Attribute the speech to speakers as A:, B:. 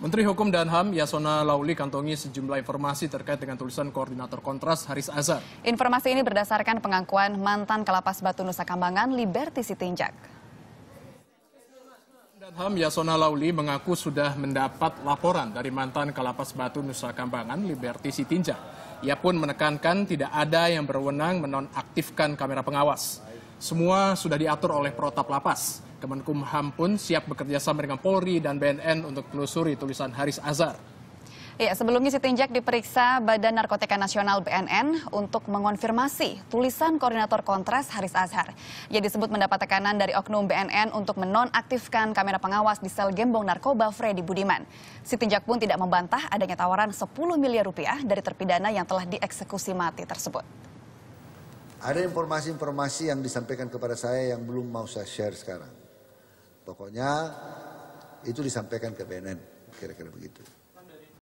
A: Menteri Hukum dan HAM Yasona Lauli kantongi sejumlah informasi terkait dengan tulisan koordinator kontras Haris Azhar.
B: Informasi ini berdasarkan pengakuan mantan Kelapas Batu Nusa Kambangan Liberty Sitinjak.
A: Dan HAM Yasona Lauli mengaku sudah mendapat laporan dari mantan Kalapas Batu Nusa Kambangan Liberty Sitinjak. Ia pun menekankan tidak ada yang berwenang menonaktifkan kamera pengawas. Semua sudah diatur oleh protap lapas. Kemenkumham pun siap bekerja sama dengan Polri dan BNN untuk telusuri tulisan Haris Azhar.
B: Ya, sebelumnya Sitinjak diperiksa Badan Narkotika Nasional BNN untuk mengonfirmasi tulisan koordinator kontras Haris Azhar. Ia disebut mendapat tekanan dari oknum BNN untuk menonaktifkan kamera pengawas di sel gembong narkoba Freddy Budiman. Sitinjak pun tidak membantah adanya tawaran 10 miliar rupiah dari terpidana yang telah dieksekusi mati tersebut.
C: Ada informasi-informasi yang disampaikan kepada saya yang belum mau saya share sekarang. Pokoknya itu disampaikan ke BNN, kira-kira begitu.